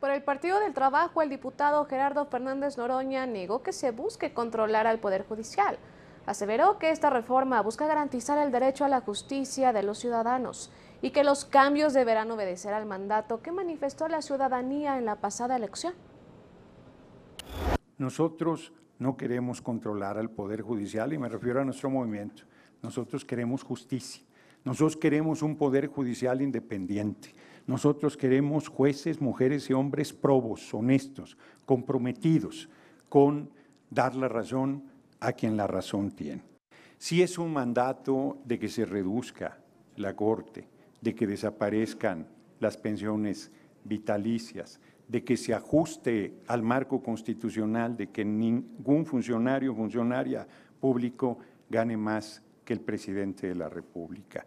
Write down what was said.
Por el Partido del Trabajo, el diputado Gerardo Fernández Noroña negó que se busque controlar al Poder Judicial. Aseveró que esta reforma busca garantizar el derecho a la justicia de los ciudadanos y que los cambios deberán obedecer al mandato que manifestó la ciudadanía en la pasada elección. Nosotros no queremos controlar al Poder Judicial y me refiero a nuestro movimiento. Nosotros queremos justicia. Nosotros queremos un Poder Judicial independiente. Nosotros queremos jueces, mujeres y hombres probos, honestos, comprometidos con dar la razón a quien la razón tiene. Si es un mandato de que se reduzca la corte, de que desaparezcan las pensiones vitalicias, de que se ajuste al marco constitucional, de que ningún funcionario o funcionaria público gane más que el presidente de la República.